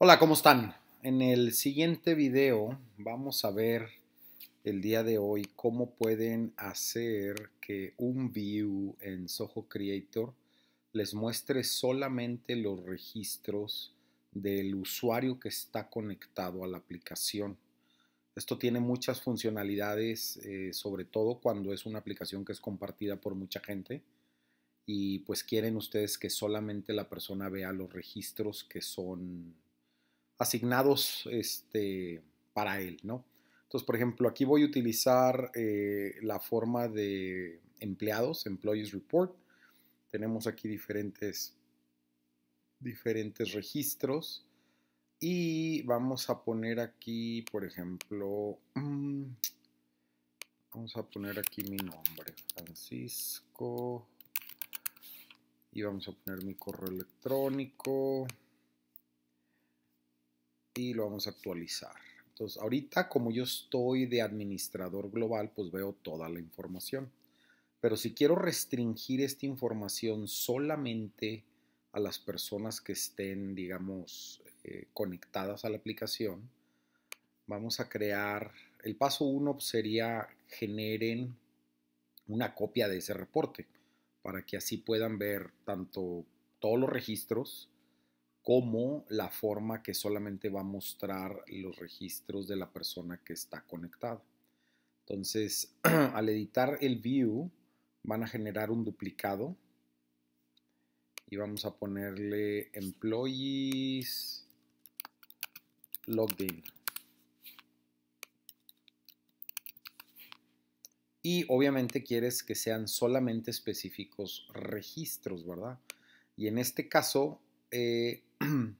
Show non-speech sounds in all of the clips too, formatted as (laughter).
Hola, ¿cómo están? En el siguiente video vamos a ver el día de hoy cómo pueden hacer que un view en Soho Creator les muestre solamente los registros del usuario que está conectado a la aplicación. Esto tiene muchas funcionalidades, eh, sobre todo cuando es una aplicación que es compartida por mucha gente y pues quieren ustedes que solamente la persona vea los registros que son asignados este, para él, ¿no? Entonces, por ejemplo, aquí voy a utilizar eh, la forma de empleados, Employees Report. Tenemos aquí diferentes, diferentes registros. Y vamos a poner aquí, por ejemplo, (clears throat) vamos a poner aquí mi nombre, Francisco. Y vamos a poner mi correo electrónico y lo vamos a actualizar. Entonces, ahorita como yo estoy de administrador global, pues veo toda la información. Pero si quiero restringir esta información solamente a las personas que estén, digamos, eh, conectadas a la aplicación, vamos a crear, el paso uno sería generen una copia de ese reporte para que así puedan ver tanto todos los registros, como la forma que solamente va a mostrar los registros de la persona que está conectada. Entonces, (clears throat) al editar el view, van a generar un duplicado y vamos a ponerle employees login. Y obviamente quieres que sean solamente específicos registros, ¿verdad? Y en este caso, eh, (clears throat)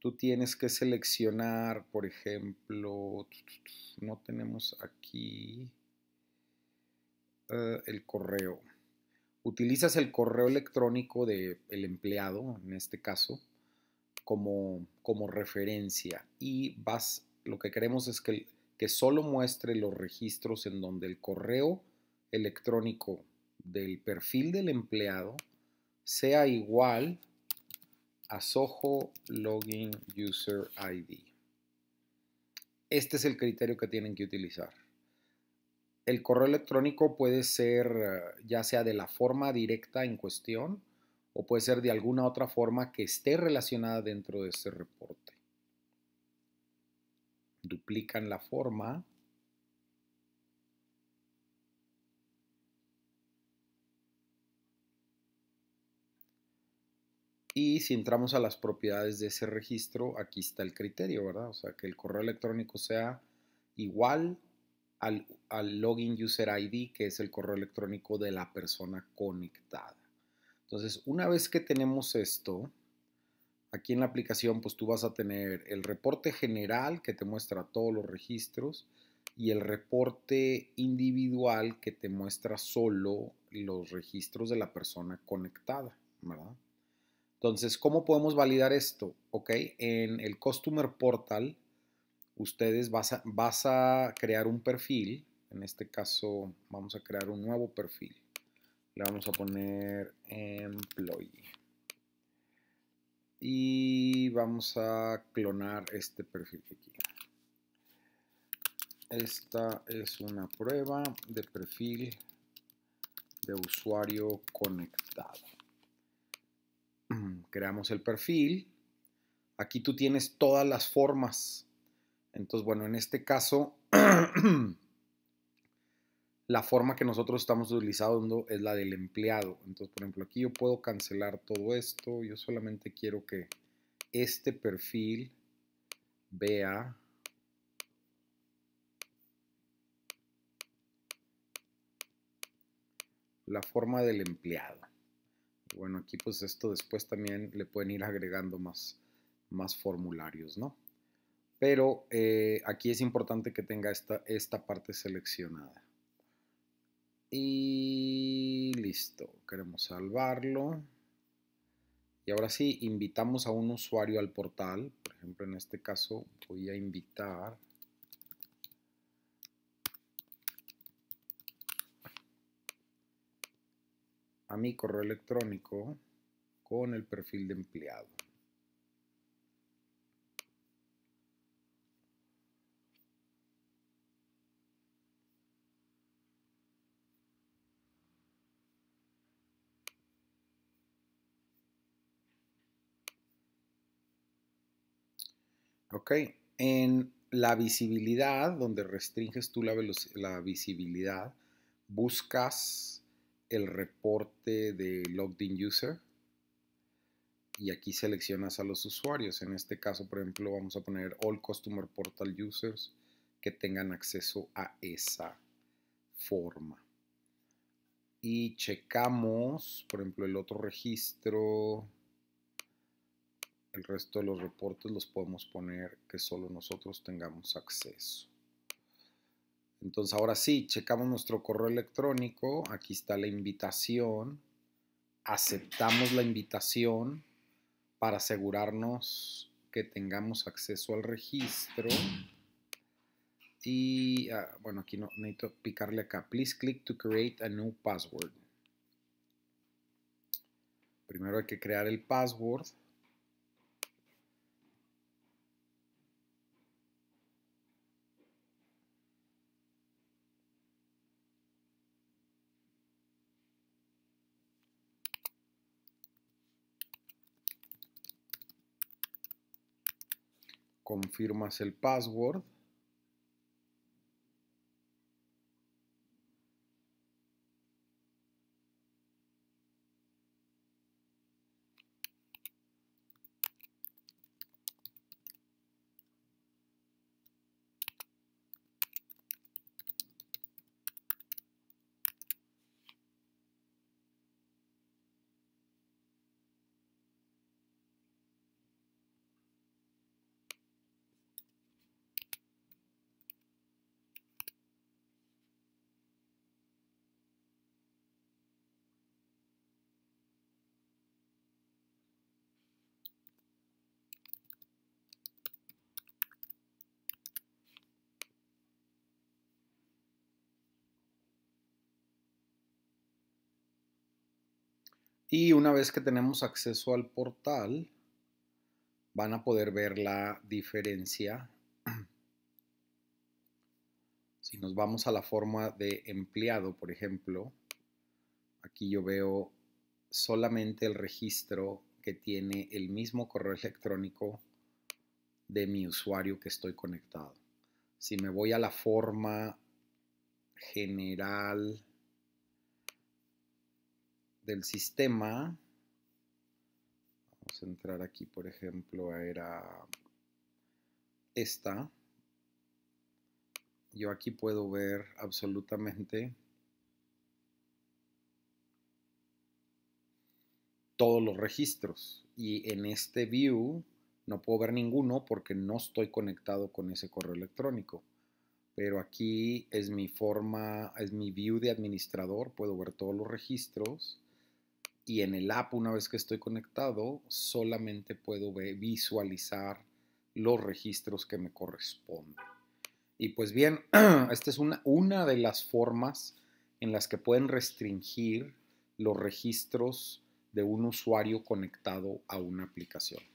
tú tienes que seleccionar, por ejemplo, no tenemos aquí eh, el correo. Utilizas el correo electrónico del empleado, en este caso, como, como referencia y vas, lo que queremos es que, que solo muestre los registros en donde el correo electrónico del perfil del empleado sea igual asojo Login User ID. Este es el criterio que tienen que utilizar. El correo electrónico puede ser eh, ya sea de la forma directa en cuestión o puede ser de alguna otra forma que esté relacionada dentro de este reporte. Duplican la forma Y si entramos a las propiedades de ese registro, aquí está el criterio, ¿verdad? O sea, que el correo electrónico sea igual al, login user ID, que es el correo electrónico de la persona conectada. Entonces, una vez que tenemos esto, aquí en la aplicación, pues tú vas a tener el reporte general que te muestra todos los registros y el reporte individual que te muestra solo los registros de la persona conectada, ¿verdad? Entonces, ¿cómo podemos validar esto? Ok, en el Customer Portal, ustedes vas a, crear un perfil. En este caso, vamos a crear un nuevo perfil. Le vamos a poner Employee. Y vamos a clonar este perfil que aquí. Esta es una prueba de perfil de usuario conectado creamos el perfil. Aquí tú tienes todas las formas. Entonces, bueno, en este caso, (clears throat) la forma que nosotros estamos utilizando es la del empleado. Entonces, por ejemplo, aquí yo puedo cancelar todo esto. Yo solamente quiero que este perfil vea la forma del empleado bueno, aquí pues esto después también le pueden ir agregando más, más formularios, ¿no? Pero eh, aquí es importante que tenga esta, esta parte seleccionada. Y listo, queremos salvarlo. Y ahora sí, invitamos a un usuario al portal. Por ejemplo, en este caso voy a invitar a mi correo electrónico con el perfil de empleado. Ok, en la visibilidad, donde restringes tú la, la visibilidad, buscas el reporte de logged in user y aquí seleccionas a los usuarios. En este caso, por ejemplo, vamos a poner all customer portal users que tengan acceso a esa forma. Y checamos, por ejemplo, el otro registro. El resto de los reportes los podemos poner que solo nosotros tengamos acceso. Entonces ahora sí, checamos nuestro correo electrónico, aquí está la invitación, aceptamos la invitación para asegurarnos que tengamos acceso al registro. Y ah, bueno, aquí no, necesito picarle acá. Please click to create a new password. Primero hay que crear el password. confirmas el password Y una vez que tenemos acceso al portal, van a poder ver la diferencia. (clears throat) Si nos vamos a la forma de empleado, por ejemplo, aquí yo veo solamente el registro que tiene el mismo correo electrónico de mi usuario que estoy conectado. Si me voy a la forma general, del sistema, vamos a entrar aquí, por ejemplo, era esta, yo aquí puedo ver absolutamente todos los registros y en este view no puedo ver ninguno porque no estoy conectado con ese correo electrónico. Pero aquí es mi forma, es mi view de administrador, puedo ver todos los registros y en el app, una vez que estoy conectado, solamente puedo visualizar los registros que me corresponden. Y pues bien, (clears throat) esta es una, una de las formas en las que pueden restringir los registros de un usuario conectado a una aplicación.